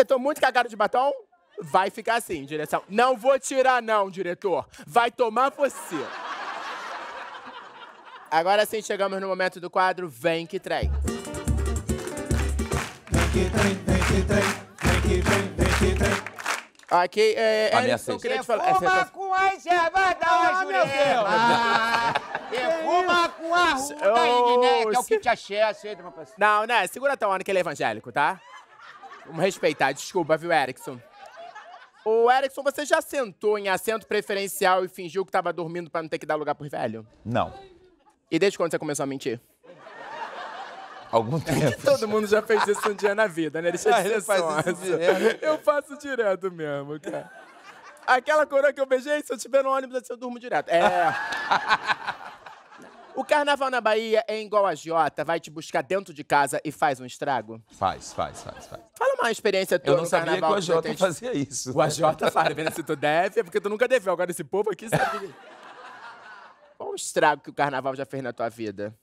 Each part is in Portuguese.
eu tô muito cagado de batom? Vai ficar assim, direção. Não vou tirar, não, diretor. Vai tomar você. Agora sim, chegamos no momento do quadro Vem que trem. Vem que trem, vem que trem, vem que trem, vem que trem. Aqui, é, é a Erickson, eu queria te falar... Fuma é, com a gerba da ah, Jurema. Ah, Fuma é com a ruda, oh, né? é o que te achei, aceita meu parceiro. Não, né? Segura a tua onda que ele é evangélico, tá? Vamos respeitar, desculpa, viu, Erickson? Ô, Erickson, você já sentou em assento preferencial e fingiu que tava dormindo para não ter que dar lugar pro velho? Não. E desde quando você começou a mentir? Algum tempo. todo mundo já fez isso um dia na vida, né? Deixa ah, de né? Eu faço direto mesmo, cara. Aquela coroa que eu beijei, se eu tiver no ônibus, eu durmo direto. É. O carnaval na Bahia é igual a Jota, vai te buscar dentro de casa e faz um estrago? Faz, faz, faz, faz. Faz uma experiência toda. Eu não sabia que o Ajota fazia isso. O Ajota fala, vendo se tu deve, é porque tu nunca deveu. Agora esse povo aqui sabe. Qual o estrago que o carnaval já fez na tua vida?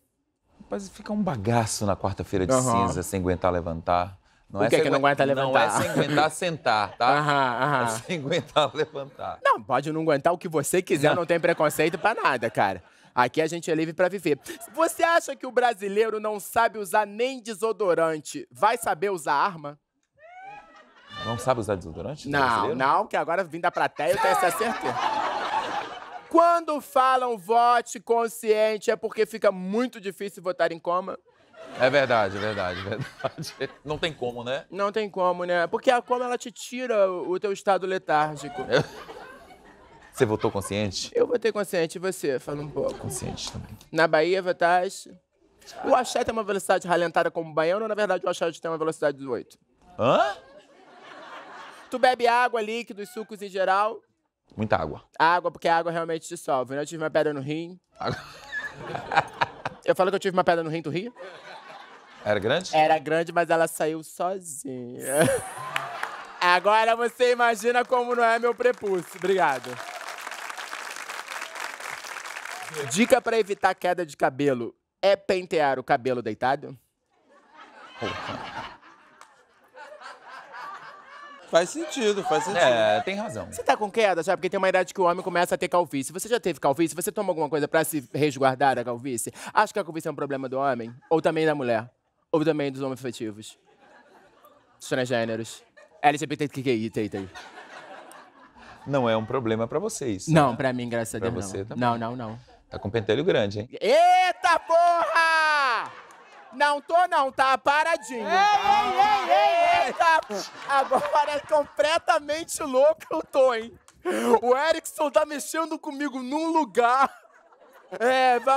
Mas fica um bagaço na quarta-feira de uhum. cinza sem aguentar levantar. Não o é que, é que não aguenta levantar? Não é sem aguentar sentar, tá? Aham, aham. É sem aguentar levantar. Não, pode não aguentar o que você quiser, não, não tem preconceito para nada, cara. Aqui a gente é livre para viver. Você acha que o brasileiro não sabe usar nem desodorante? Vai saber usar arma? Não sabe usar desodorante? Não, não, que agora vim da plateia eu tenho essa certeza. Quando falam vote consciente é porque fica muito difícil votar em coma. É verdade, é verdade, é verdade. Não tem como, né? Não tem como, né? Porque a coma ela te tira o teu estado letárgico. Você votou consciente? Eu votei consciente, e você? Fala um pouco. Consciente também. Na Bahia, votaste? O axé tem uma velocidade ralentada como o baiano ou, na verdade, o axé tem uma velocidade de 8? Hã? Tu bebe água, líquidos, sucos em geral? Muita água. Água, porque a água realmente dissolve. Né? Eu tive uma pedra no rim. eu falo que eu tive uma pedra no rim, tu ri? Era grande? Era grande, mas ela saiu sozinha. Agora você imagina como não é meu prepúcio. Obrigado. Dica para evitar queda de cabelo: é pentear o cabelo deitado? Porra. Faz sentido, faz é, sentido. É, tem razão. Você tá com queda sabe? Porque tem uma idade que o homem começa a ter calvície. Você já teve calvície? Você toma alguma coisa pra se resguardar da calvície? Acha que a calvície é um problema do homem? Ou também da mulher? Ou também dos homens afetivos? Transgêneros? LGBTQI, teitem. Não é um problema pra vocês. Não, né? pra mim, graças a Deus, pra não. Você também. Não, não, não. Tá com pentelho grande, hein? Eita porra! Não tô não, tá paradinho. Ei, ei, ei, ei, ei. Agora é completamente louco eu tô, hein? O Erickson tá mexendo comigo num lugar. É, vamos.